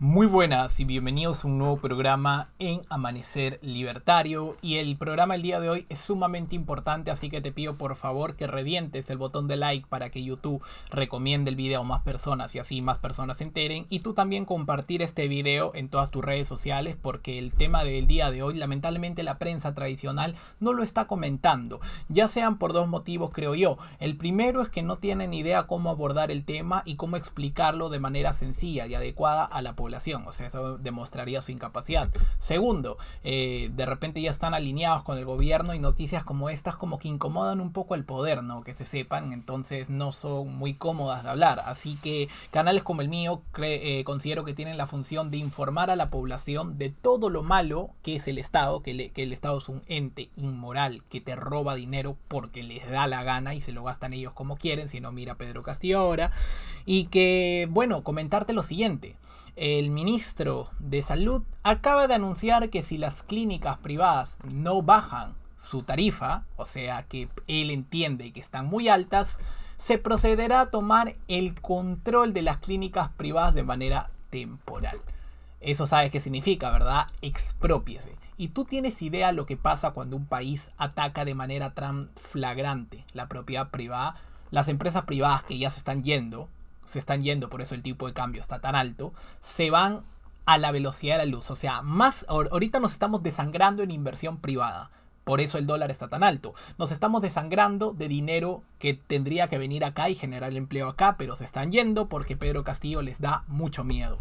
Muy buenas y bienvenidos a un nuevo programa en Amanecer Libertario. Y el programa el día de hoy es sumamente importante, así que te pido por favor que revientes el botón de like para que YouTube recomiende el video a más personas y así más personas se enteren. Y tú también compartir este video en todas tus redes sociales porque el tema del día de hoy lamentablemente la prensa tradicional no lo está comentando. Ya sean por dos motivos creo yo. El primero es que no tienen idea cómo abordar el tema y cómo explicarlo de manera sencilla y adecuada a la población o sea, eso demostraría su incapacidad. Segundo, eh, de repente ya están alineados con el gobierno y noticias como estas como que incomodan un poco al poder, ¿no? Que se sepan, entonces no son muy cómodas de hablar. Así que canales como el mío eh, considero que tienen la función de informar a la población de todo lo malo que es el Estado, que, el Estado es un ente inmoral que te roba dinero porque les da la gana y se lo gastan ellos como quieren, si no mira Pedro Castillo Y que, bueno, comentarte lo siguiente. El ministro de Salud acaba de anunciar que si las clínicas privadas no bajan su tarifa, o sea que él entiende que están muy altas, se procederá a tomar el control de las clínicas privadas de manera temporal. Eso sabes qué significa, ¿verdad? Expropiese. Y tú tienes idea lo que pasa cuando un país ataca de manera tan flagrante la propiedad privada. Las empresas privadas que ya se están yendo, se están yendo, por eso el tipo de cambio está tan alto, se van a la velocidad de la luz. O sea, más ahorita nos estamos desangrando en inversión privada. Por eso el dólar está tan alto. Nos estamos desangrando de dinero que tendría que venir acá y generar empleo acá, pero se están yendo porque Pedro Castillo les da mucho miedo.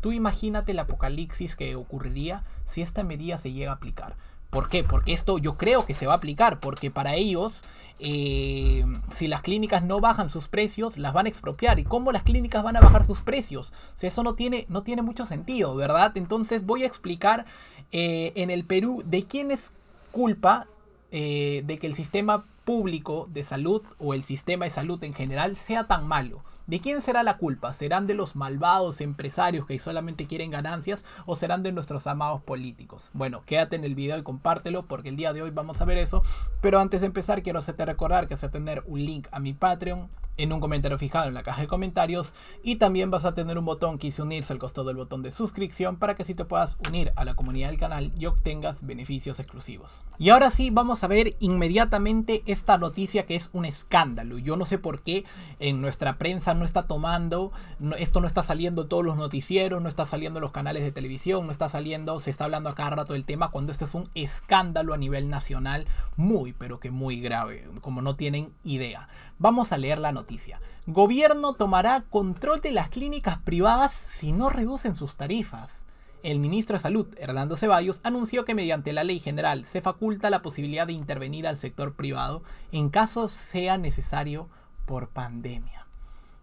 Tú imagínate el apocalipsis que ocurriría si esta medida se llega a aplicar. ¿Por qué? Porque esto yo creo que se va a aplicar, porque para ellos, eh, si las clínicas no bajan sus precios, las van a expropiar. ¿Y cómo las clínicas van a bajar sus precios? eso no tiene, no tiene mucho sentido, ¿verdad? Entonces voy a explicar eh, en el Perú de quién es culpa eh, de que el sistema público de salud o el sistema de salud en general sea tan malo. ¿De quién será la culpa? ¿Serán de los malvados empresarios que solamente quieren ganancias o serán de nuestros amados políticos? Bueno, quédate en el video y compártelo porque el día de hoy vamos a ver eso. Pero antes de empezar quiero hacerte recordar que vas a tener un link a mi Patreon, en un comentario fijado en la caja de comentarios y también vas a tener un botón que dice unirse al costado del botón de suscripción para que si te puedas unir a la comunidad del canal y obtengas beneficios exclusivos. Y ahora sí vamos a ver inmediatamente esta noticia que es un escándalo. Yo no sé por qué en nuestra prensa no está tomando, esto no está saliendo todos los noticieros, no está saliendo los canales de televisión, no está saliendo, se está hablando a cada rato del tema cuando este es un escándalo a nivel nacional muy pero que muy grave, como no tienen idea. Vamos a leer la noticia noticia. Gobierno tomará control de las clínicas privadas si no reducen sus tarifas. El ministro de Salud, Hernando Ceballos, anunció que mediante la ley general se faculta la posibilidad de intervenir al sector privado en caso sea necesario por pandemia.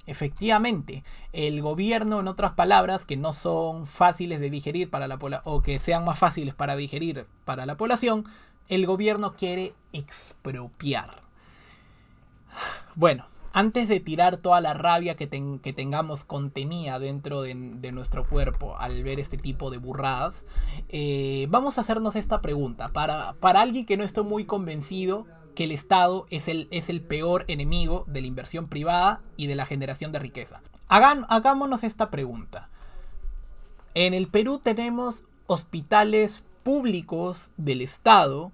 Efectivamente, el gobierno, en otras palabras, que no son fáciles de digerir para la o que sean más fáciles para digerir para la población, el gobierno quiere expropiar. Bueno, antes de tirar toda la rabia que, tengamos contenida dentro de, nuestro cuerpo al ver este tipo de burradas, eh, vamos a hacernos esta pregunta. Para, alguien que no esté muy convencido que el Estado es el, es el peor enemigo de la inversión privada y de la generación de riqueza. hagámonos esta pregunta. En el Perú tenemos hospitales públicos del Estado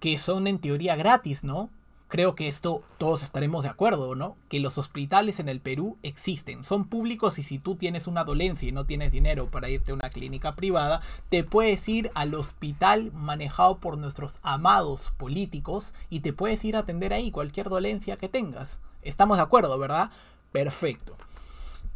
que son en teoría gratis, ¿no? creo que esto todos estaremos de acuerdo, ¿no? Que los hospitales en el Perú existen, son públicos y si tú tienes una dolencia y no tienes dinero para irte a una clínica privada, te puedes ir al hospital manejado por nuestros amados políticos y te puedes ir a atender ahí cualquier dolencia que tengas. Estamos de acuerdo, ¿verdad? Perfecto.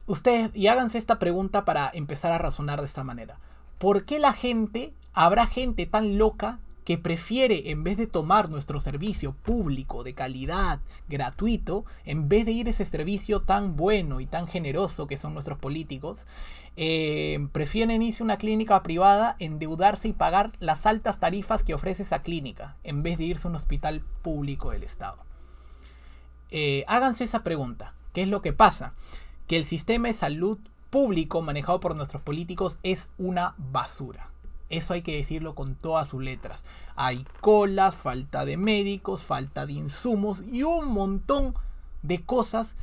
Ustedes, y háganse esta pregunta para empezar a razonar de esta manera. ¿Por qué la gente, habrá gente tan loca que prefiere, en vez de tomar nuestro servicio público de calidad, gratuito, en vez de ir ese servicio tan bueno y tan generoso que son nuestros políticos, eh, prefieren irse a una clínica privada, endeudarse y pagar las altas tarifas que ofrece esa clínica, en vez de irse a un hospital público del Estado. Eh, háganse esa pregunta. ¿Qué es lo que pasa? Que el sistema de salud público manejado por nuestros políticos es una basura. Eso hay que decirlo con todas sus letras. Hay colas, falta de médicos, falta de insumos y un montón de cosas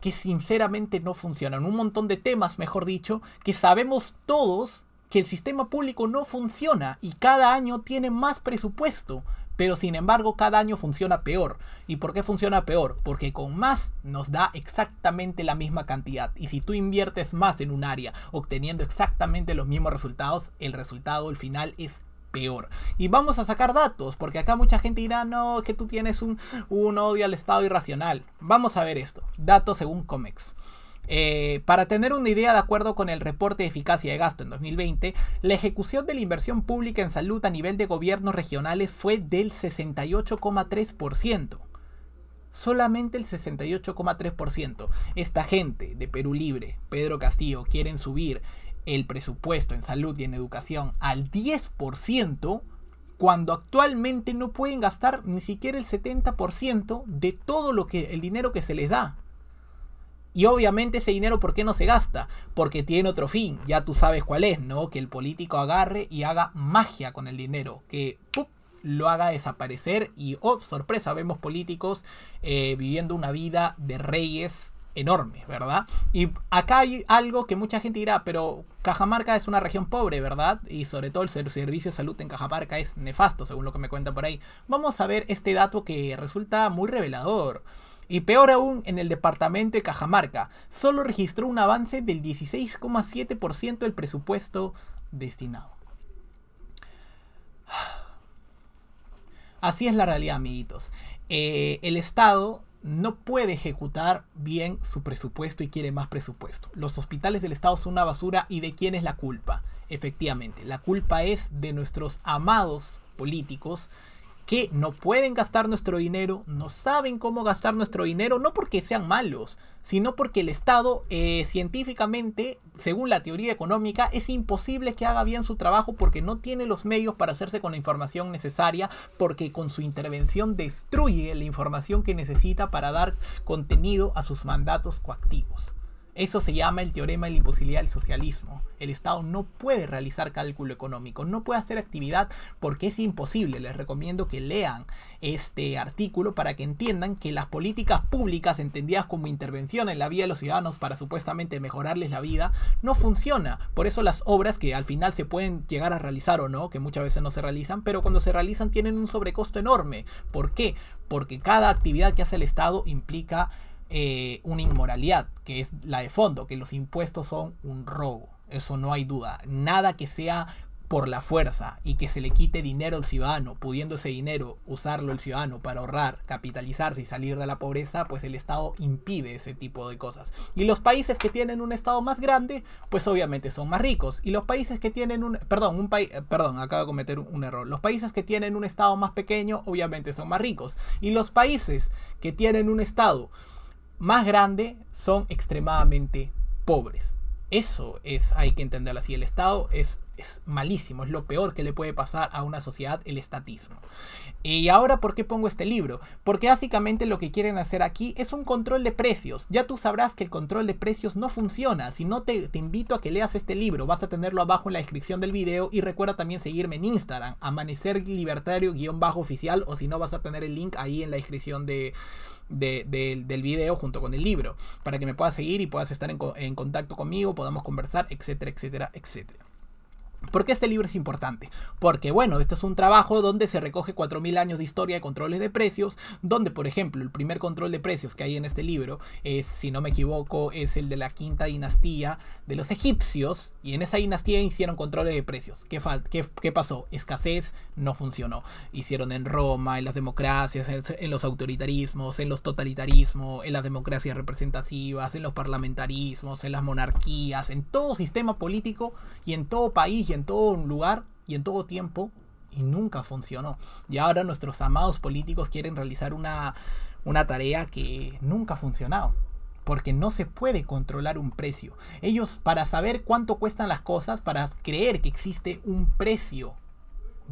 que sinceramente no funcionan. Un montón de temas, mejor dicho, que sabemos todos que el sistema público no funciona y cada año tiene más presupuesto pero sin embargo, cada año funciona peor. ¿Y por qué funciona peor? Porque con más nos da exactamente la misma cantidad. Y si tú inviertes más en un área obteniendo exactamente los mismos resultados, el resultado, al final es peor. Y vamos a sacar datos, porque acá mucha gente dirá, no, que tú tienes un, un odio al Estado irracional. Vamos a ver esto. Datos según Comex. Eh, para tener una idea, de acuerdo con el reporte de eficacia de gasto en 2020, la ejecución de la inversión pública en salud a nivel de gobiernos regionales fue del 68,3% solamente el 68,3%. Esta gente de Perú Libre, Pedro Castillo, quieren subir el presupuesto en salud y en educación al 10% cuando actualmente no pueden gastar ni siquiera el 70% de todo lo que el dinero que se les da. Y obviamente ese dinero, ¿por qué no se gasta? Porque tiene otro fin, ya tú sabes cuál es, ¿no? Que el político agarre y haga magia con el dinero, que lo haga desaparecer y, oh, sorpresa, vemos políticos eh, viviendo una vida de reyes enormes, ¿verdad? Y acá hay algo que mucha gente dirá, pero Cajamarca es una región pobre, ¿verdad? Y sobre todo el servicio de salud en Cajamarca es nefasto, según lo que me cuentan por ahí. Vamos a ver este dato que resulta muy revelador. Y peor aún, en el departamento de Cajamarca, solo registró un avance del 16,7% del presupuesto destinado. Así es la realidad, amiguitos. Eh, el Estado no puede ejecutar bien su presupuesto y quiere más presupuesto. Los hospitales del Estado son una basura y de quién es la culpa. Efectivamente, la culpa es de nuestros amados políticos que no pueden gastar nuestro dinero, no saben cómo gastar nuestro dinero, no porque sean malos, sino porque el Estado eh, científicamente, según la teoría económica, es imposible que haga bien su trabajo porque no tiene los medios para hacerse con la información necesaria, porque con su intervención destruye la información que necesita para dar contenido a sus mandatos coactivos. Eso se llama el teorema de la imposibilidad del socialismo. El Estado no puede realizar cálculo económico, no puede hacer actividad porque es imposible. Les recomiendo que lean este artículo para que entiendan que las políticas públicas entendidas como intervención en la vida de los ciudadanos para supuestamente mejorarles la vida no funciona. Por eso las obras que al final se pueden llegar a realizar o no, que muchas veces no se realizan, pero cuando se realizan tienen un sobrecosto enorme. ¿Por qué? Porque cada actividad que hace el Estado implica eh, una inmoralidad, que es la de fondo, que los impuestos son un robo. Eso no hay duda. Nada que sea por la fuerza y que se le quite dinero al ciudadano, pudiendo ese dinero usarlo el ciudadano para ahorrar, capitalizarse y salir de la pobreza, pues el Estado impide ese tipo de cosas. Y los países que tienen un Estado más grande, pues obviamente son más ricos. Y los países que tienen un... Perdón, un país... Eh, perdón, acabo de cometer un error. Los países que tienen un Estado más pequeño, obviamente son más ricos. Y los países que tienen un Estado más grande son extremadamente pobres. Eso es, hay que entenderlo así. El Estado es es malísimo, es lo peor que le puede pasar a una sociedad el estatismo. Y ahora, ¿por qué pongo este libro? Porque básicamente lo que quieren hacer aquí es un control de precios. Ya tú sabrás que el control de precios no funciona. Si no, te, invito a que leas este libro. Vas a tenerlo abajo en la descripción del video y recuerda también seguirme en Instagram, amanecer libertario-oficial o si no vas a tener el link ahí en la descripción de, del video junto con el libro, para que me puedas seguir y puedas estar en contacto conmigo, podamos conversar, etcétera, etcétera, etcétera. ¿Por qué este libro es importante? Porque, bueno, este es un trabajo donde se recoge 4.000 años de historia de controles de precios, donde, por ejemplo, el primer control de precios que hay en este libro es, si no me equivoco, es el de la quinta dinastía de los egipcios, y en esa dinastía hicieron controles de precios. ¿Qué, pasó? Escasez no funcionó. Hicieron en Roma, en las democracias, en los autoritarismos, en los totalitarismos, en las democracias representativas, en los parlamentarismos, en las monarquías, en todo sistema político y en todo país en todo lugar y en todo tiempo y nunca funcionó. Y ahora nuestros amados políticos quieren realizar una, una tarea que nunca ha funcionado. Porque no se puede controlar un precio. Ellos, para saber cuánto cuestan las cosas, para creer que existe un precio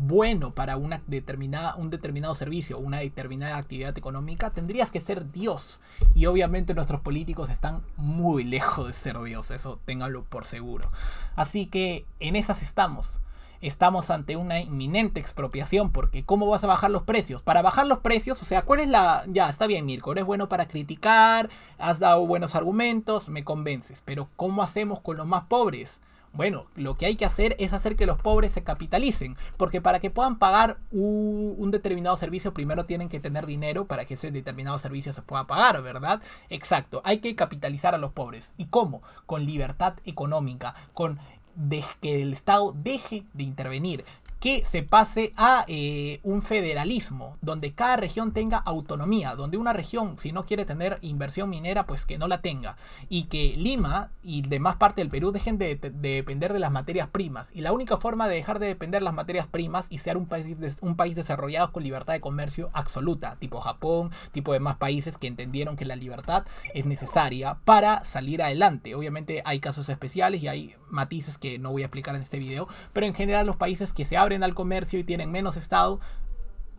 bueno para una determinada, un determinado servicio, una determinada actividad económica, tendrías que ser Dios. Y obviamente nuestros políticos están muy lejos de ser Dios, eso téngalo por seguro. Así que en esas estamos. Estamos ante una inminente expropiación porque ¿cómo vas a bajar los precios? Para bajar los precios, o sea, ¿cuál es la... Ya, está bien, Mirko, eres bueno para criticar, has dado buenos argumentos, me convences, pero ¿cómo hacemos con los más pobres? Bueno, lo que hay que hacer es hacer que los pobres se capitalicen, porque para que puedan pagar un determinado servicio, primero tienen que tener dinero para que ese determinado servicio se pueda pagar, ¿verdad? Exacto, hay que capitalizar a los pobres. ¿Y cómo? Con libertad económica, con de que el Estado deje de intervenir, que se pase a eh, un federalismo, donde cada región tenga autonomía, donde una región, si no quiere tener inversión minera, pues que no la tenga, y que Lima y demás parte del Perú dejen de, depender de las materias primas. Y la única forma de dejar de depender las materias primas y ser un país, un país desarrollado con libertad de comercio absoluta, tipo Japón, tipo demás países que entendieron que la libertad es necesaria para salir adelante. Obviamente hay casos especiales y hay matices que no voy a explicar en este video, pero en general los países que se al comercio y tienen menos Estado,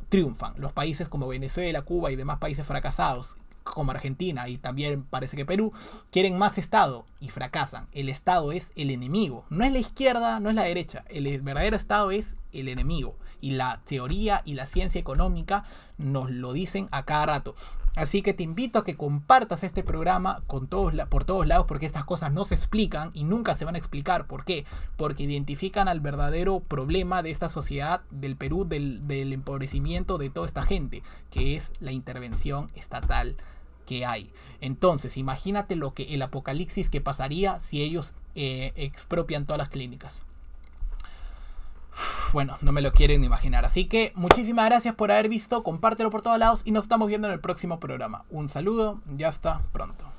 triunfan. Los países como Venezuela, Cuba y demás países fracasados, como Argentina y también parece que Perú, quieren más Estado y fracasan. El Estado es el enemigo. No es la izquierda, no es la derecha. El verdadero Estado es el enemigo y la teoría y la ciencia económica nos lo dicen a cada rato. Así que te invito a que compartas este programa por todos lados porque estas cosas no se explican y nunca se van a explicar. ¿Por qué? Porque identifican al verdadero problema de esta sociedad, del Perú, del, empobrecimiento de toda esta gente, que es la intervención estatal que hay. Entonces, imagínate lo que el apocalipsis que pasaría si ellos eh, expropian todas las clínicas bueno, no me lo quieren imaginar. Así que muchísimas gracias por haber visto, compártelo por todos lados y nos estamos viendo en el próximo programa. Un saludo, ya está pronto.